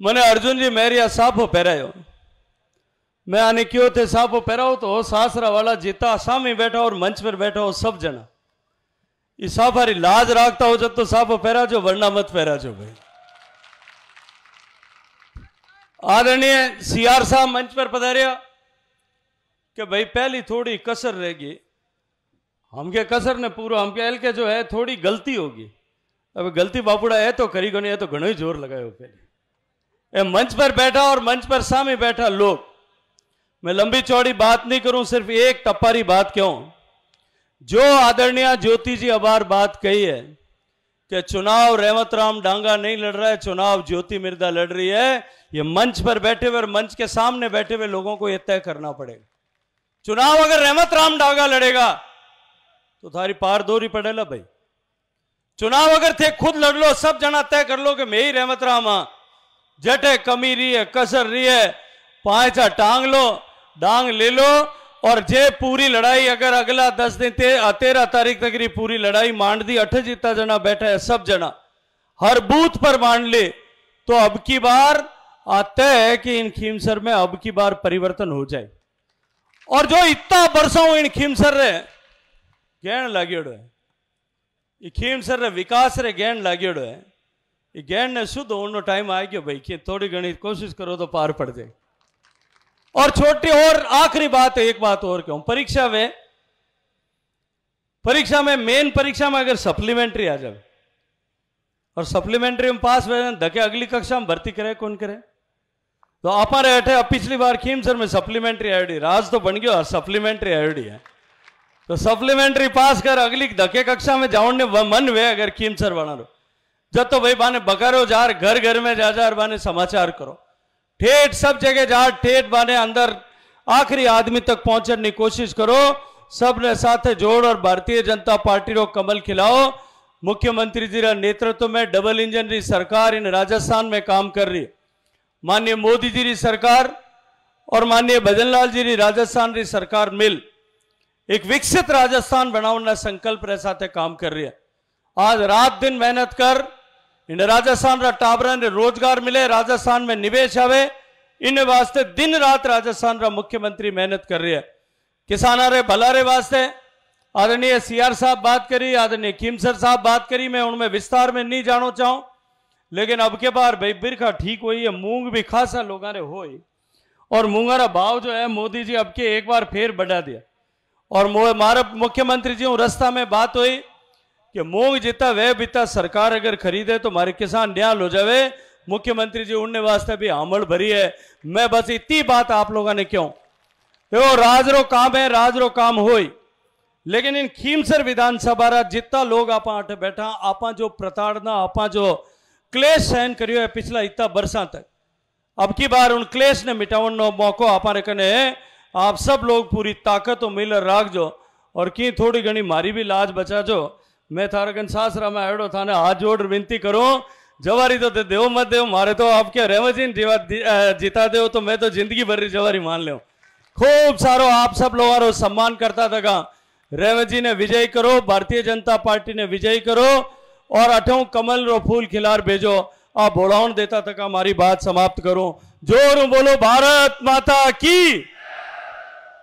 अर्जुन जी મેરિયા साफो પહેરાયો मैं आने क्यों थे साफो वो पहराओ तो सासरा वाला जीता सामी बैठा और मंच पर बैठा हो सब जना ये लाज राखता हो जब तो साफो पहरा जो वरना मत पहरा जो भाई आदरणीय सीआर साहब मंच पर पधारिया कि भाई पहली थोड़ी कसर रहेगी हम के कसर ने पूरा हम के एल के जो है थोड़ी गलती होगी अब गलती बापूड़ा है तो करी को नहीं है तो घणो ही जोर लगाए पहले मंच पर बैठा और मंच पर सामने बैठा लोग मैं लंबी चौड़ी बात नहीं करूं सिर्फ एक टप्पारी बात क्यों जो आदरणीय ज्योति जी अबार बात कही है कि चुनाव रेवत राम डांगा नहीं लड़ रहा है चुनाव ज्योति मिर्दा लड़ रही है ये मंच पर बैठे हुए और मंच के सामने बैठे हुए लोगों को यह तय करना पड़ेगा चुनाव अगर रेवत राम डांगा लड़ेगा तो थारी पार दोरी पड़ेगा भाई चुनाव अगर थे खुद लड़ लो सब जना तय कर लो कि मैं ही रेवत राम हाँ जटे कमी रही है कसर रही है पांचा टांग लो डांग ले लो और जे पूरी लड़ाई अगर अगला दस दिन ते, तेरह तारीख तक पूरी लड़ाई मान दी अठ जितना जना बैठा है सब जना हर बूथ पर मान ले तो अब की बार आते है कि इन खीमसर में अब की बार परिवर्तन हो जाए और जो इतना बरसों इन खीमसर रहे गहन लागेड़ो है खीमसर रहे विकास रहे गैन लागेड़ो है ये ने शुद्ध होने टाइम आ गया भाई कि थोड़ी घनी कोशिश करो तो पार पड़ जाए और छोटी और आखिरी बात है एक बात और कहूं परीक्षा में परीक्षा में मेन परीक्षा में अगर सप्लीमेंट्री आ जाए और सप्लीमेंट्री में पास हुए धके अगली कक्षा में भर्ती करे कौन करे तो आप बैठे अब पिछली बार खीम सर में सप्लीमेंट्री आयोडी राज तो बन गया सप्लीमेंट्री आयोडी है तो सप्लीमेंट्री पास कर अगली धके कक्षा में जाओ मन वे अगर खीम सर बना रहो જતો तो भाई बाने બગારો જાર घर घर में जा जा बाने समाचार करो ठेठ सब जगह जा ठेठ बाने अंदर आखिरी आदमी तक पहुंचने की कोशिश करो सब ने साथ जोड़ और भारतीय जनता पार्टी रो कमल खिलाओ मुख्यमंत्री जी नेतृत्व में डबल इंजन री सरकार इन राजस्थान में काम कर रही है माननीय मोदी जी री सरकार और माननीय भजनलाल जी री राजस्थान री सरकार मिल एक विकसित राजस्थान बनाने संकल्प रे साथ काम कर रही है आज रात दिन मेहनत कर इन राजस्थान रा टाबरन रोजगार मिले राजस्थान में निवेश आवे इन वास्ते दिन रात राजस्थान रा मुख्यमंत्री मेहनत कर रही है किसान रे भला रे वास्ते आदरणीय सीआर साहब बात करी आदरणीय किमसर साहब बात करी मैं उनमें विस्तार में नहीं जानो चाहूँ लेकिन अब के बार भाई बिरखा ठीक हुई है मूंग भी खासा लोगों ने हो और मूंगा रा भाव जो है मोदी जी अब के एक बार फिर बढ़ा दिया और मारा मुख्यमंत्री जी हूँ रास्ता में बात हुई कि मूंग जिता वह बीता सरकार अगर खरीदे तो हमारे किसान न्याल हो जावे मुख्यमंत्री जी उनने वास्ते भी हमल भरी है मैं बस इतनी बात आप लोगों ने क्यों देखो राज रो काम है राज रो काम हो लेकिन इन खीमसर विधानसभा रा जितना लोग आप अठ बैठा आप जो प्रताड़ना आप जो क्लेश सहन करियो है पिछला इतना बरसा तक अब की बार उन क्लेश ने मिटावन मौको आप कने आप सब लोग पूरी ताकत और मिल राख जो और की थोड़ी घनी मारी भी लाज बचा जो मैं थारा कन सासरा में आयोडो थाने हाथ जोड़ विनती करूँ जवारी तो दे देव मत देव मारे तो आपके रेवजीन जीवा जीता देव तो मैं तो जिंदगी भर रही जवारी मान लो खूब सारो आप सब लोगों सम्मान करता था जी ने विजय करो भारतीय जनता पार्टी ने विजय करो और अठों कमल रो फूल खिलार भेजो आप बोलाउन देता था मारी बात समाप्त करो जोर बोलो भारत माता की